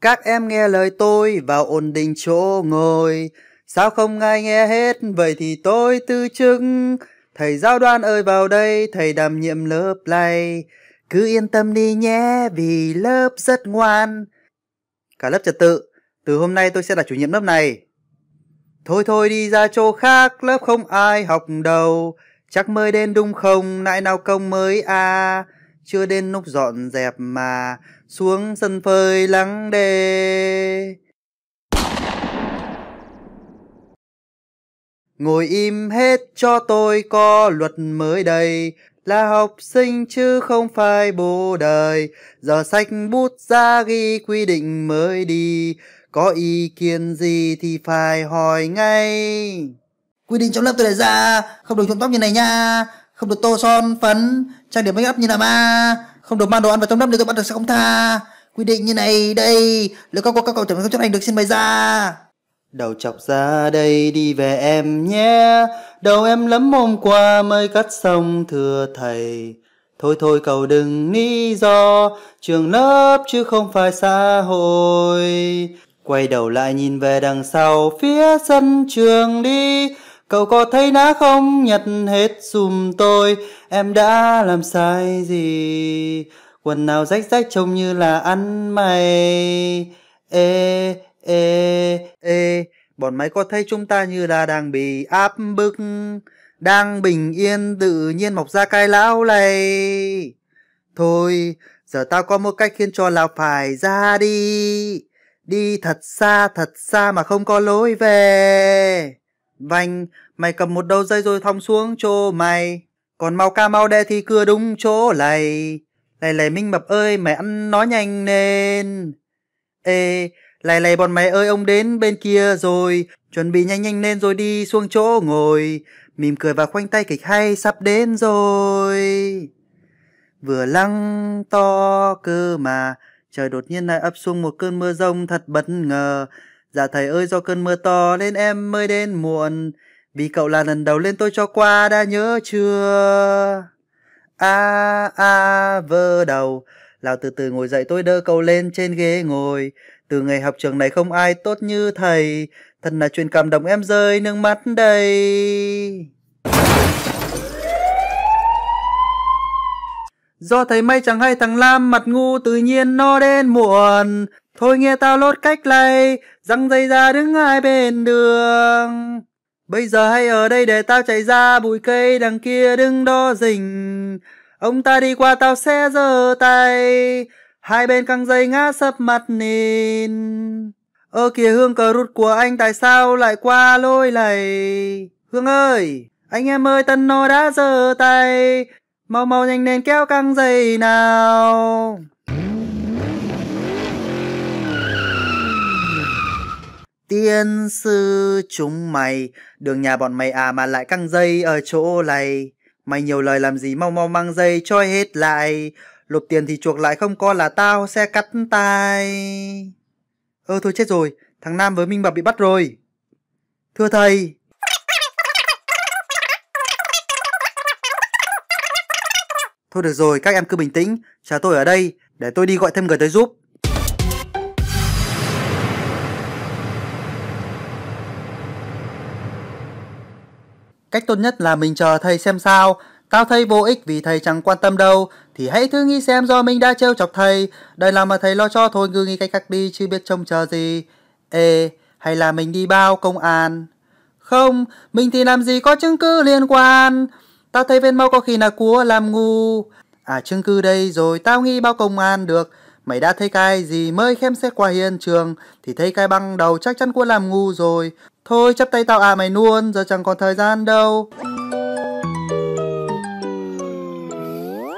Các em nghe lời tôi vào ổn định chỗ ngồi. Sao không ai nghe hết, vậy thì tôi tư chứng. Thầy giáo đoan ơi vào đây, thầy đảm nhiệm lớp này. Cứ yên tâm đi nhé, vì lớp rất ngoan. Cả lớp trật tự, từ hôm nay tôi sẽ là chủ nhiệm lớp này. Thôi thôi đi ra chỗ khác, lớp không ai học đầu. Chắc mới đến đúng không, nãy nào công mới à. Chưa đến lúc dọn dẹp mà, xuống sân phơi lắng đê ngồi im hết cho tôi có luật mới đây là học sinh chứ không phải bố đời giờ sách bút ra ghi quy định mới đi có ý kiến gì thì phải hỏi ngay quy định trong lớp tôi đề ra không được nhuộm tóc như này nha không được tô son phấn trang điểm make up như là ma không được mang đồ ăn vào trong lớp nếu bắt được sẽ không tha quy định như này đây nếu các cô các cậu chẳng không chấp hành được xin mời ra đầu chọc ra đây đi về em nhé đầu em lắm hôm qua mới cắt xong thưa thầy thôi thôi cậu đừng lý do trường lớp chứ không phải xã hội quay đầu lại nhìn về đằng sau phía sân trường đi Cậu có thấy nó không nhặt hết xùm tôi Em đã làm sai gì Quần nào rách rách trông như là ăn mày Ê ê ê Bọn máy có thấy chúng ta như là đang bị áp bức Đang bình yên tự nhiên mọc ra cái lão này Thôi Giờ tao có một cách khiến cho lão phải ra đi Đi thật xa thật xa mà không có lối về Vành, mày cầm một đầu dây rồi thong xuống chỗ mày. Còn mau ca mau đe thì cưa đúng chỗ lầy. Lầy lầy minh mập ơi, mày ăn nó nhanh nên. Ê, lầy lầy bọn mày ơi, ông đến bên kia rồi. Chuẩn bị nhanh nhanh lên rồi đi xuống chỗ ngồi. Mỉm cười và khoanh tay kịch hay sắp đến rồi. Vừa lăng to cơ mà, trời đột nhiên lại ấp xuống một cơn mưa rông thật bất ngờ. Dạ thầy ơi do cơn mưa to nên em mới đến muộn Vì cậu là lần đầu lên tôi cho qua đã nhớ chưa A à, a à, vơ đầu Lão từ từ ngồi dậy tôi đỡ cậu lên trên ghế ngồi Từ ngày học trường này không ai tốt như thầy Thật là chuyện cảm động em rơi nước mắt đây do thấy mây chẳng hay thằng lam mặt ngu tự nhiên nó đến muộn thôi nghe tao lốt cách lay răng dây ra đứng hai bên đường bây giờ hay ở đây để tao chạy ra bụi cây đằng kia đứng đó rình ông ta đi qua tao sẽ giơ tay hai bên căng dây ngã sấp mặt nền ơ kìa hương cờ rút của anh tại sao lại qua lôi lầy hương ơi anh em ơi tân nó đã giơ tay mau mau nhanh lên kéo căng dây nào tiên sư chúng mày đường nhà bọn mày à mà lại căng dây ở chỗ này mày nhiều lời làm gì mau mau mang dây cho hết lại lộp tiền thì chuộc lại không có là tao sẽ cắt tay ơ thôi chết rồi thằng nam với minh bạc bị bắt rồi thưa thầy Thôi được rồi, các em cứ bình tĩnh, chờ tôi ở đây, để tôi đi gọi thêm người tới giúp. Cách tốt nhất là mình chờ thầy xem sao, tao thấy vô ích vì thầy chẳng quan tâm đâu, thì hãy thử nghĩ xem do mình đã trêu chọc thầy, đây là mà thầy lo cho thôi ngư nghĩ cách cắt đi chứ biết trông chờ gì. Ê, hay là mình đi báo công an? Không, mình thì làm gì có chứng cứ liên quan. Tao thấy ven mau có khi là cúa làm ngu. À chung cư đây rồi tao nghi bao công an được. Mày đã thấy cái gì mới khém xét qua hiện trường thì thấy cái băng đầu chắc chắn cua làm ngu rồi. Thôi chấp tay tao à mày luôn, giờ chẳng còn thời gian đâu.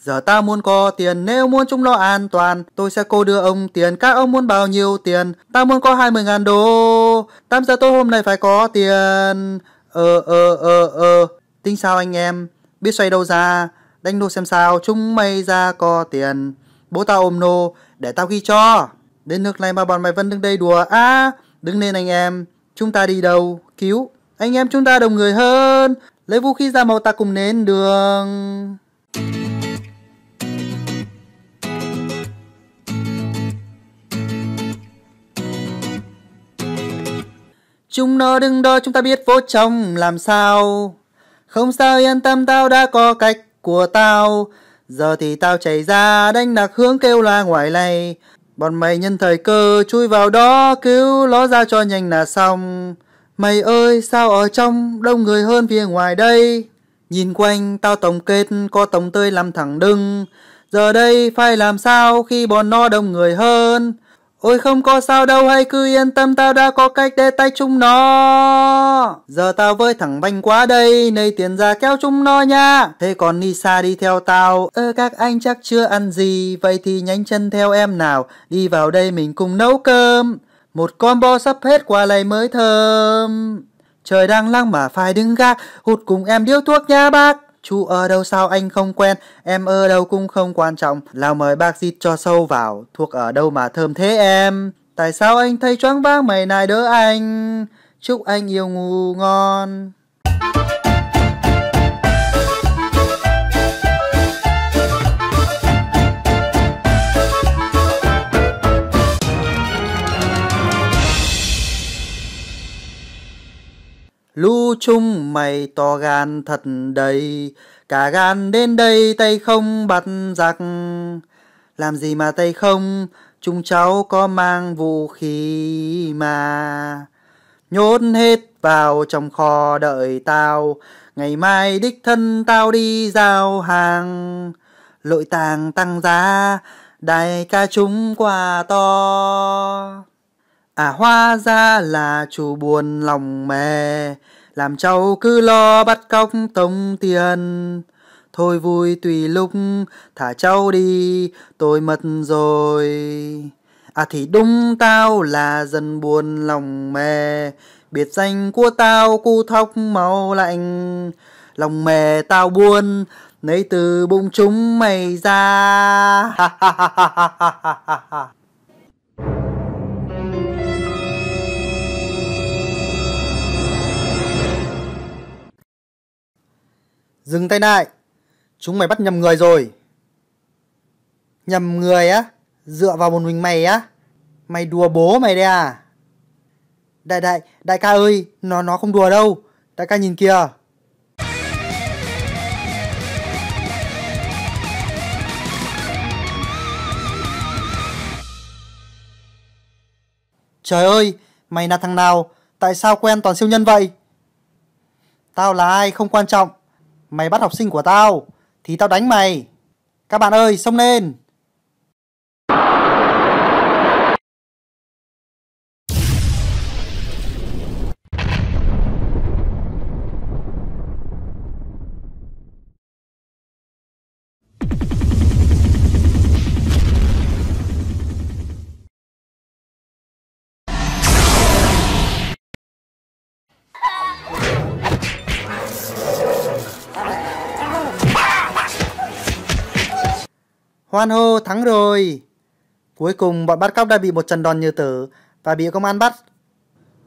Giờ tao muốn có tiền nếu muốn chúng lo an toàn Tôi sẽ cô đưa ông tiền Các ông muốn bao nhiêu tiền tao muốn có 20 ngàn đô 8 giờ tối hôm nay phải có tiền Ờ ờ ờ ờ Tính sao anh em, biết xoay đâu ra, đánh nô xem sao, chúng mây ra co tiền. Bố tao ôm nô, để tao ghi cho. Đến nước này mà bọn mày vẫn đứng đây đùa. À, đứng lên anh em, chúng ta đi đâu, cứu. Anh em chúng ta đồng người hơn, lấy vũ khí ra màu ta cùng nến đường. Chúng nó đứng đó chúng ta biết vô trong làm sao không sao yên tâm tao đã có cách của tao Giờ thì tao chạy ra đánh lạc hướng kêu la ngoài này Bọn mày nhân thời cơ chui vào đó cứu nó ra cho nhanh là xong Mày ơi sao ở trong đông người hơn phía ngoài đây Nhìn quanh tao tổng kết có tổng tươi làm thẳng đưng Giờ đây phải làm sao khi bọn nó đông người hơn Ôi không có sao đâu hay cứ yên tâm tao đã có cách để tách chúng nó. Giờ tao với thằng Banh quá đây, nây tiền ra kéo chúng nó nha. Thế còn Nisa đi theo tao, ơ ờ, các anh chắc chưa ăn gì, vậy thì nhánh chân theo em nào, đi vào đây mình cùng nấu cơm. Một combo sắp hết quả này mới thơm. Trời đang lăng mà phải đứng gác, hụt cùng em điếu thuốc nha bác. Chú ở đâu sao anh không quen, em ở đâu cũng không quan trọng. Lao mời bác dít cho sâu vào, thuộc ở đâu mà thơm thế em. Tại sao anh thấy choáng váng mày này đỡ anh? Chúc anh yêu ngủ ngon. Lũ chung mày to gan thật đầy, cả gan đến đây tay không bắt giặc. Làm gì mà tay không, chúng cháu có mang vũ khí mà. Nhốt hết vào trong kho đợi tao, ngày mai đích thân tao đi giao hàng. Lội tàng tăng giá, đại ca chúng quà to. À hoa ra là chủ buồn lòng mè, làm cháu cứ lo bắt cóc tống tiền. Thôi vui tùy lúc, thả cháu đi, tôi mất rồi. À thì đúng tao là dân buồn lòng mè, biệt danh của tao cu thóc máu lạnh. Lòng mè tao buồn, lấy từ bụng chúng mày ra. Dừng tay lại. Chúng mày bắt nhầm người rồi. Nhầm người á? Dựa vào một mình mày á? Mày đùa bố mày đây à? Đại đại, đại ca ơi, nó nó không đùa đâu. Đại ca nhìn kìa. Trời ơi, mày là thằng nào? Tại sao quen toàn siêu nhân vậy? Tao là ai không quan trọng, Mày bắt học sinh của tao Thì tao đánh mày Các bạn ơi xông lên Hoan hô, thắng rồi! Cuối cùng, bọn bắt cóc đã bị một trận đòn như tử và bị công an bắt.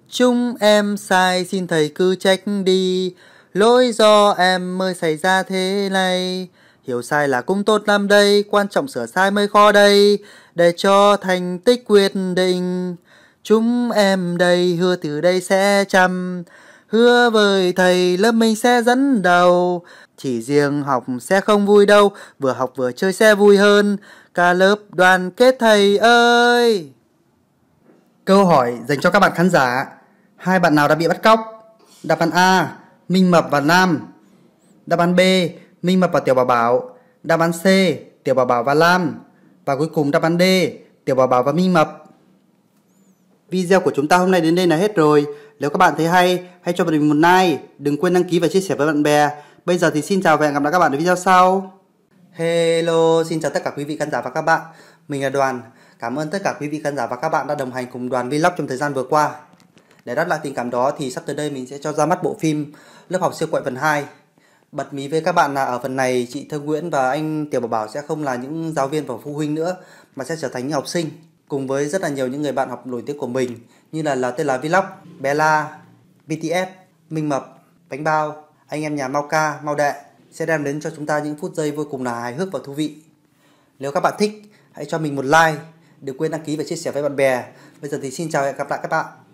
Chúng em sai xin thầy cứ trách đi, lỗi do em mới xảy ra thế này. Hiểu sai là cũng tốt lắm đây, quan trọng sửa sai mới khó đây, để cho thành tích quyết định. Chúng em đây hứa từ đây sẽ chăm hứa với thầy lớp mình sẽ dẫn đầu. Chỉ riêng học sẽ không vui đâu, vừa học vừa chơi sẽ vui hơn. Cả lớp đoàn kết thầy ơi! Câu hỏi dành cho các bạn khán giả. Hai bạn nào đã bị bắt cóc? Đáp án A, Minh Mập và Nam. Đáp án B, Minh Mập và Tiểu Bảo Bảo. Đáp án C, Tiểu Bảo Bảo và Lam. Và cuối cùng đáp án D, Tiểu Bảo Bảo và Minh Mập. Video của chúng ta hôm nay đến đây là hết rồi. Nếu các bạn thấy hay, hãy cho mình một like. Đừng quên đăng ký và chia sẻ với bạn bè. Bây giờ thì xin chào và hẹn gặp lại các bạn ở video sau. Hello, xin chào tất cả quý vị khán giả và các bạn. Mình là Đoàn. Cảm ơn tất cả quý vị khán giả và các bạn đã đồng hành cùng Đoàn Vlog trong thời gian vừa qua. Để đáp lại tình cảm đó thì sắp tới đây mình sẽ cho ra mắt bộ phim Lớp học siêu quậy phần 2. Bật mí với các bạn là ở phần này chị Thơ Nguyễn và anh Tiểu Bảo Bảo sẽ không là những giáo viên và phụ huynh nữa mà sẽ trở thành những học sinh cùng với rất là nhiều những người bạn học nổi tiếng của mình như là là tên là Vlog, Bella, BTS, Minh Mập, Bánh Bao, anh em nhà Mau Ca, Mau Đệ sẽ đem đến cho chúng ta những phút giây vô cùng là hài hước và thú vị. Nếu các bạn thích, hãy cho mình một like, đừng quên đăng ký và chia sẻ với bạn bè. Bây giờ thì xin chào và hẹn gặp lại các bạn.